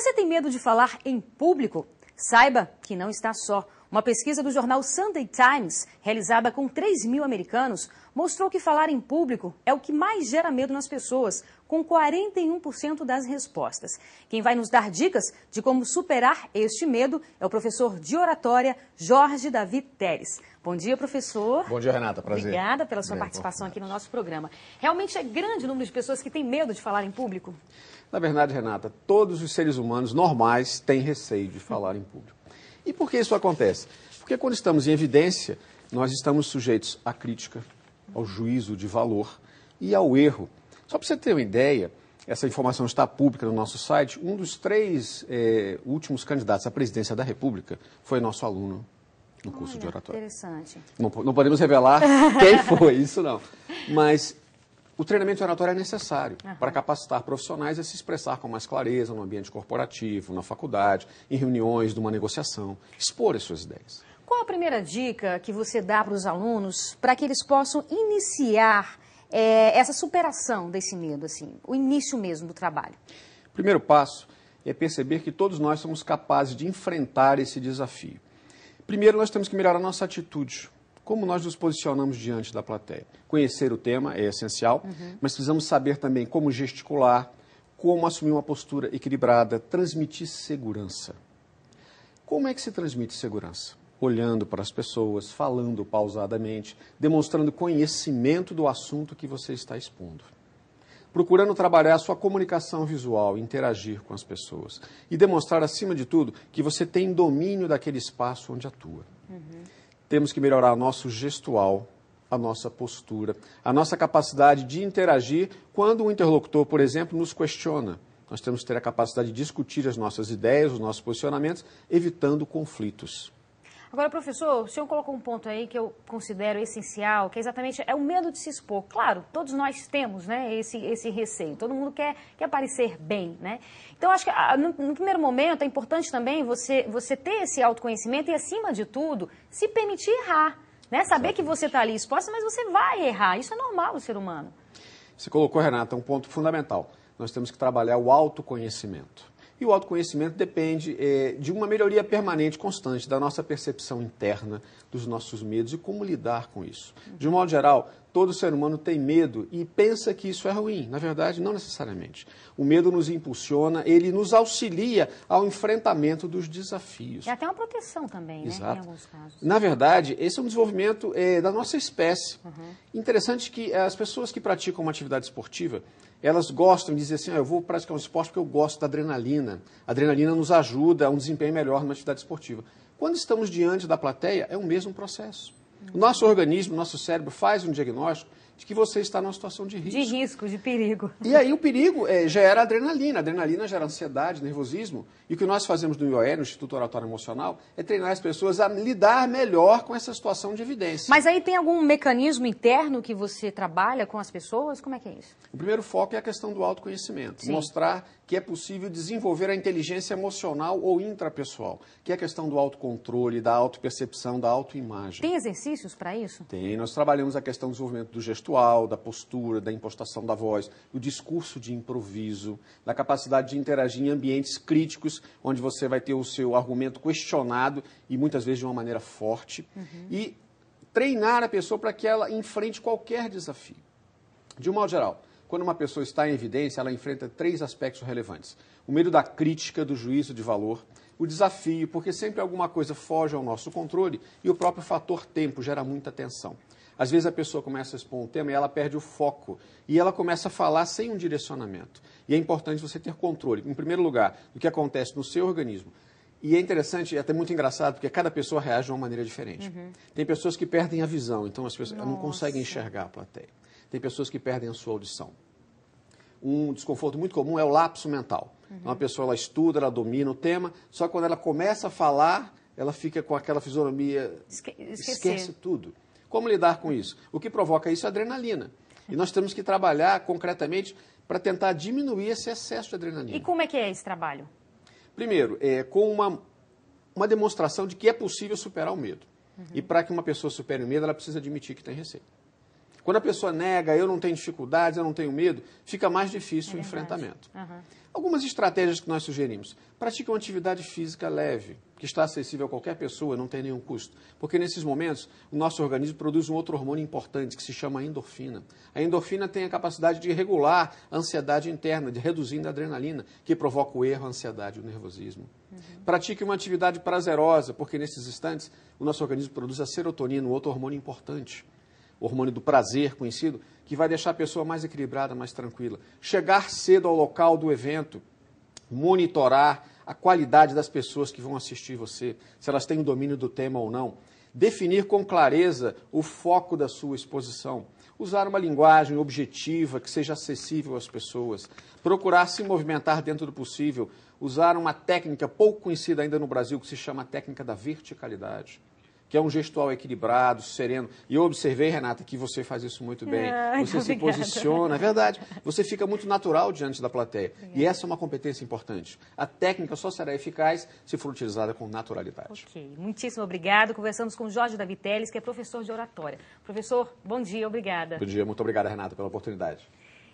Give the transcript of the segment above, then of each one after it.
Você tem medo de falar em público? Saiba que não está só. Uma pesquisa do jornal Sunday Times, realizada com 3 mil americanos, mostrou que falar em público é o que mais gera medo nas pessoas, com 41% das respostas. Quem vai nos dar dicas de como superar este medo é o professor de oratória Jorge Davi Teres. Bom dia, professor. Bom dia, Renata. Prazer. Obrigada pela sua Bem, participação aqui no nosso programa. Realmente é grande o número de pessoas que têm medo de falar em público? Na verdade, Renata, todos os seres humanos normais têm receio de falar em público. E por que isso acontece? Porque quando estamos em evidência, nós estamos sujeitos à crítica, ao juízo de valor e ao erro. Só para você ter uma ideia, essa informação está pública no nosso site. Um dos três é, últimos candidatos à presidência da República foi nosso aluno no curso Olha, de oratória. Interessante. Não, não podemos revelar quem foi, isso não. Mas o treinamento de oratória é necessário uhum. para capacitar profissionais a se expressar com mais clareza no ambiente corporativo, na faculdade, em reuniões de uma negociação, expor as suas ideias. Qual a primeira dica que você dá para os alunos para que eles possam iniciar é, essa superação desse medo, assim, o início mesmo do trabalho? Primeiro passo é perceber que todos nós somos capazes de enfrentar esse desafio. Primeiro, nós temos que melhorar a nossa atitude, como nós nos posicionamos diante da plateia. Conhecer o tema é essencial, uhum. mas precisamos saber também como gesticular, como assumir uma postura equilibrada, transmitir segurança. Como é que se transmite segurança? olhando para as pessoas, falando pausadamente, demonstrando conhecimento do assunto que você está expondo. Procurando trabalhar a sua comunicação visual, interagir com as pessoas e demonstrar, acima de tudo, que você tem domínio daquele espaço onde atua. Uhum. Temos que melhorar nosso gestual, a nossa postura, a nossa capacidade de interagir quando o interlocutor, por exemplo, nos questiona. Nós temos que ter a capacidade de discutir as nossas ideias, os nossos posicionamentos, evitando conflitos. Agora, professor, o senhor colocou um ponto aí que eu considero essencial, que é exatamente é o medo de se expor. Claro, todos nós temos né, esse, esse receio, todo mundo quer, quer aparecer bem. Né? Então, acho que ah, no, no primeiro momento é importante também você, você ter esse autoconhecimento e, acima de tudo, se permitir errar. Né? Saber que você está ali exposta, mas você vai errar. Isso é normal do ser humano. Você colocou, Renata, um ponto fundamental. Nós temos que trabalhar o autoconhecimento. E o autoconhecimento depende é, de uma melhoria permanente, constante, da nossa percepção interna, dos nossos medos e como lidar com isso. De um modo geral, todo ser humano tem medo e pensa que isso é ruim. Na verdade, não necessariamente. O medo nos impulsiona, ele nos auxilia ao enfrentamento dos desafios. É até uma proteção também, Exato. né? Em alguns casos. Na verdade, esse é um desenvolvimento é, da nossa espécie. Uhum. Interessante que eh, as pessoas que praticam uma atividade esportiva, elas gostam de dizer assim, ah, eu vou praticar um esporte porque eu gosto da adrenalina. A adrenalina nos ajuda a um desempenho melhor numa atividade esportiva. Quando estamos diante da plateia, é o mesmo processo. O nosso organismo, nosso cérebro faz um diagnóstico de que você está numa situação de risco. De risco, de perigo. E aí o perigo é, eh, gera adrenalina. adrenalina gera ansiedade, nervosismo. E o que nós fazemos no IOE, no Instituto Oratório Emocional, é treinar as pessoas a lidar melhor com essa situação de evidência. Mas aí tem algum mecanismo interno que você trabalha com as pessoas? Como é que é isso? O primeiro foco é a questão do autoconhecimento. Sim. Mostrar que é possível desenvolver a inteligência emocional ou intrapessoal, que é a questão do autocontrole, da autopercepção, da autoimagem. Tem exercícios para isso? Tem. Nós trabalhamos a questão do desenvolvimento do gestor gestual, da postura, da impostação da voz, do discurso de improviso, da capacidade de interagir em ambientes críticos, onde você vai ter o seu argumento questionado e muitas vezes de uma maneira forte. Uhum. E treinar a pessoa para que ela enfrente qualquer desafio. De um modo geral, quando uma pessoa está em evidência, ela enfrenta três aspectos relevantes: o medo da crítica, do juízo de valor, o desafio, porque sempre alguma coisa foge ao nosso controle, e o próprio fator tempo gera muita tensão. Às vezes a pessoa começa a expor um tema e ela perde o foco. E ela começa a falar sem um direcionamento. E é importante você ter controle, em primeiro lugar, do que acontece no seu organismo. E é interessante, é até muito engraçado, porque cada pessoa reage de uma maneira diferente. Uhum. Tem pessoas que perdem a visão, então as pessoas Nossa. não conseguem enxergar a plateia. Tem pessoas que perdem a sua audição. Um desconforto muito comum é o lapso mental. Uhum. Então, a pessoa ela estuda, ela domina o tema, só que quando ela começa a falar, ela fica com aquela fisionomia, Esque esquece tudo. Como lidar com isso? O que provoca isso é adrenalina. E nós temos que trabalhar concretamente para tentar diminuir esse excesso de adrenalina. E como é que é esse trabalho? Primeiro, é, com uma, uma demonstração de que é possível superar o medo. Uhum. E para que uma pessoa supere o medo, ela precisa admitir que tem receio. Quando a pessoa nega, eu não tenho dificuldades, eu não tenho medo, fica mais difícil é o enfrentamento. Uhum. Algumas estratégias que nós sugerimos. Pratique uma atividade física leve, que está acessível a qualquer pessoa, não tem nenhum custo. Porque nesses momentos, o nosso organismo produz um outro hormônio importante, que se chama endorfina. A endorfina tem a capacidade de regular a ansiedade interna, de reduzindo a adrenalina, que provoca o erro, a ansiedade e o nervosismo. Uhum. Pratique uma atividade prazerosa, porque nesses instantes, o nosso organismo produz a serotonina, um outro hormônio importante hormônio do prazer conhecido, que vai deixar a pessoa mais equilibrada, mais tranquila. Chegar cedo ao local do evento, monitorar a qualidade das pessoas que vão assistir você, se elas têm o domínio do tema ou não. Definir com clareza o foco da sua exposição. Usar uma linguagem objetiva que seja acessível às pessoas. Procurar se movimentar dentro do possível. Usar uma técnica pouco conhecida ainda no Brasil que se chama técnica da verticalidade que é um gestual equilibrado, sereno. E eu observei, Renata, que você faz isso muito bem. Ah, você se posiciona, é verdade. Você fica muito natural diante da plateia. Obrigada. E essa é uma competência importante. A técnica só será eficaz se for utilizada com naturalidade. Ok, muitíssimo obrigado. Conversamos com Jorge Davi que é professor de oratória. Professor, bom dia, obrigada. Bom dia, muito obrigada, Renata, pela oportunidade.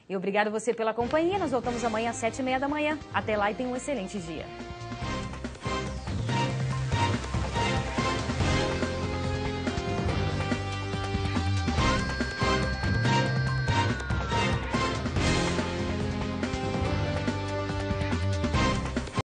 E obrigado você pela companhia. Nós voltamos amanhã às sete e meia da manhã. Até lá e tenha um excelente dia.